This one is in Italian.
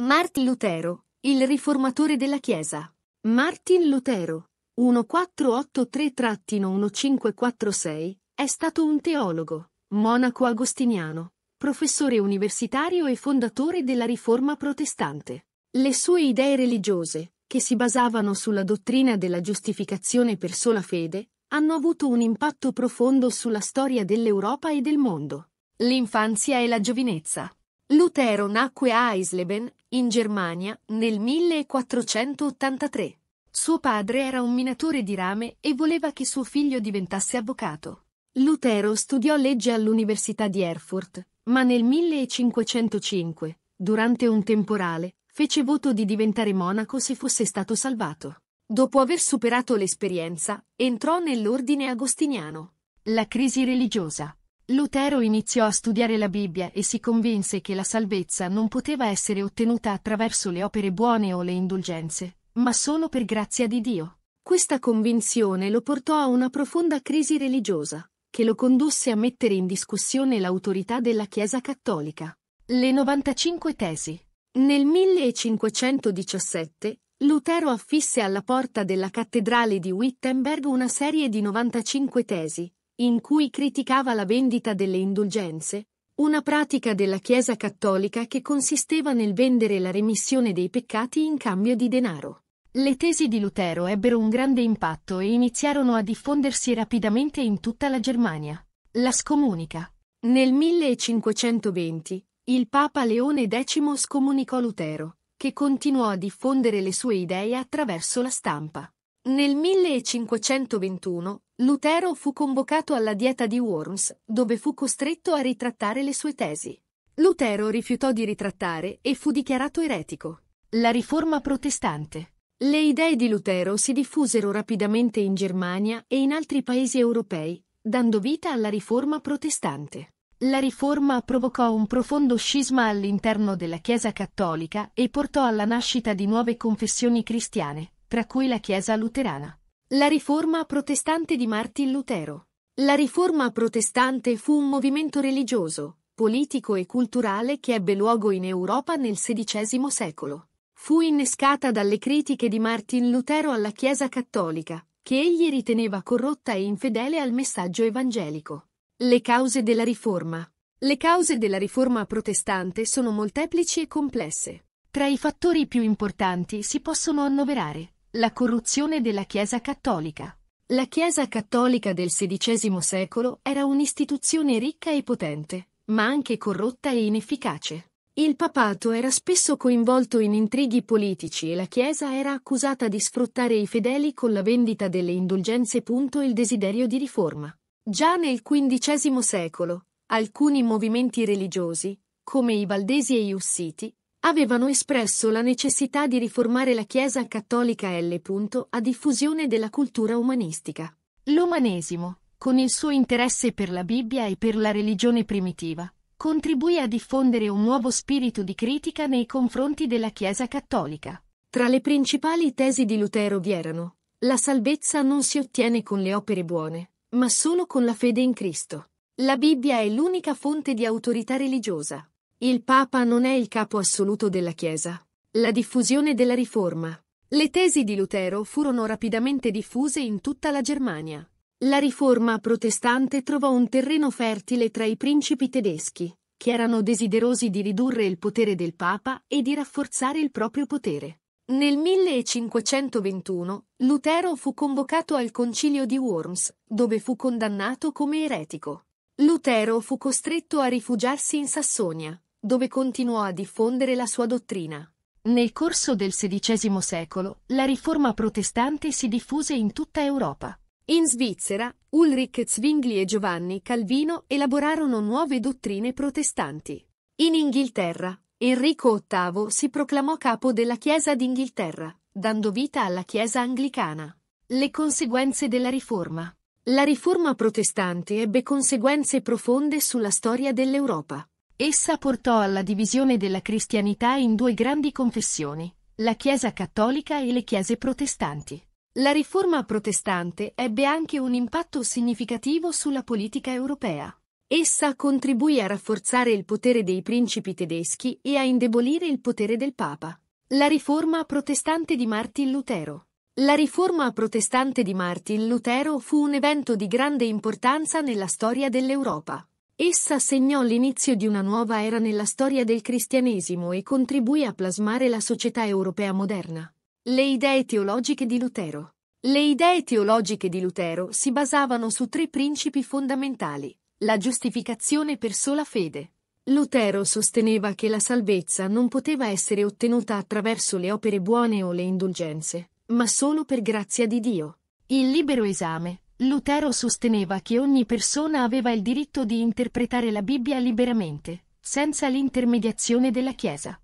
Martin Lutero, il riformatore della Chiesa. Martin Lutero, 1483-1546, è stato un teologo, monaco agostiniano, professore universitario e fondatore della Riforma protestante. Le sue idee religiose, che si basavano sulla dottrina della giustificazione per sola fede, hanno avuto un impatto profondo sulla storia dell'Europa e del mondo. L'infanzia e la giovinezza. Lutero nacque a Eisleben, in Germania, nel 1483. Suo padre era un minatore di rame e voleva che suo figlio diventasse avvocato. Lutero studiò legge all'Università di Erfurt, ma nel 1505, durante un temporale, fece voto di diventare monaco se fosse stato salvato. Dopo aver superato l'esperienza, entrò nell'ordine agostiniano. La crisi religiosa Lutero iniziò a studiare la Bibbia e si convinse che la salvezza non poteva essere ottenuta attraverso le opere buone o le indulgenze, ma solo per grazia di Dio. Questa convinzione lo portò a una profonda crisi religiosa, che lo condusse a mettere in discussione l'autorità della Chiesa cattolica. Le 95 tesi. Nel 1517, Lutero affisse alla porta della cattedrale di Wittenberg una serie di 95 tesi, in cui criticava la vendita delle indulgenze, una pratica della Chiesa cattolica che consisteva nel vendere la remissione dei peccati in cambio di denaro. Le tesi di Lutero ebbero un grande impatto e iniziarono a diffondersi rapidamente in tutta la Germania. La scomunica. Nel 1520, il Papa Leone X scomunicò Lutero, che continuò a diffondere le sue idee attraverso la stampa. Nel 1521, Lutero fu convocato alla dieta di Worms, dove fu costretto a ritrattare le sue tesi. Lutero rifiutò di ritrattare e fu dichiarato eretico. La riforma protestante. Le idee di Lutero si diffusero rapidamente in Germania e in altri paesi europei, dando vita alla riforma protestante. La riforma provocò un profondo scisma all'interno della Chiesa cattolica e portò alla nascita di nuove confessioni cristiane, tra cui la Chiesa luterana. La riforma protestante di Martin Lutero. La riforma protestante fu un movimento religioso, politico e culturale che ebbe luogo in Europa nel XVI secolo. Fu innescata dalle critiche di Martin Lutero alla Chiesa cattolica, che egli riteneva corrotta e infedele al messaggio evangelico. Le cause della riforma. Le cause della riforma protestante sono molteplici e complesse. Tra i fattori più importanti si possono annoverare la corruzione della Chiesa cattolica. La Chiesa cattolica del XVI secolo era un'istituzione ricca e potente, ma anche corrotta e inefficace. Il papato era spesso coinvolto in intrighi politici e la Chiesa era accusata di sfruttare i fedeli con la vendita delle indulgenze. Il desiderio di riforma. Già nel XV secolo, alcuni movimenti religiosi, come i Valdesi e i Ussiti, avevano espresso la necessità di riformare la Chiesa cattolica L. a diffusione della cultura umanistica. L'umanesimo, con il suo interesse per la Bibbia e per la religione primitiva, contribuì a diffondere un nuovo spirito di critica nei confronti della Chiesa cattolica. Tra le principali tesi di Lutero vi erano la salvezza non si ottiene con le opere buone, ma solo con la fede in Cristo. La Bibbia è l'unica fonte di autorità religiosa. Il Papa non è il capo assoluto della Chiesa. La diffusione della Riforma. Le tesi di Lutero furono rapidamente diffuse in tutta la Germania. La riforma protestante trovò un terreno fertile tra i principi tedeschi, che erano desiderosi di ridurre il potere del Papa e di rafforzare il proprio potere. Nel 1521 Lutero fu convocato al concilio di Worms, dove fu condannato come eretico. Lutero fu costretto a rifugiarsi in Sassonia, dove continuò a diffondere la sua dottrina. Nel corso del XVI secolo, la riforma protestante si diffuse in tutta Europa. In Svizzera, Ulrich Zwingli e Giovanni Calvino elaborarono nuove dottrine protestanti. In Inghilterra, Enrico VIII si proclamò capo della Chiesa d'Inghilterra, dando vita alla Chiesa anglicana. Le conseguenze della riforma. La riforma protestante ebbe conseguenze profonde sulla storia dell'Europa. Essa portò alla divisione della cristianità in due grandi confessioni, la Chiesa cattolica e le Chiese protestanti. La riforma protestante ebbe anche un impatto significativo sulla politica europea. Essa contribuì a rafforzare il potere dei principi tedeschi e a indebolire il potere del Papa. La riforma protestante di Martin Lutero. La riforma protestante di Martin Lutero fu un evento di grande importanza nella storia dell'Europa. Essa segnò l'inizio di una nuova era nella storia del cristianesimo e contribuì a plasmare la società europea moderna. Le idee teologiche di Lutero. Le idee teologiche di Lutero si basavano su tre principi fondamentali. La giustificazione per sola fede. Lutero sosteneva che la salvezza non poteva essere ottenuta attraverso le opere buone o le indulgenze, ma solo per grazia di Dio. Il libero esame, Lutero sosteneva che ogni persona aveva il diritto di interpretare la Bibbia liberamente, senza l'intermediazione della Chiesa.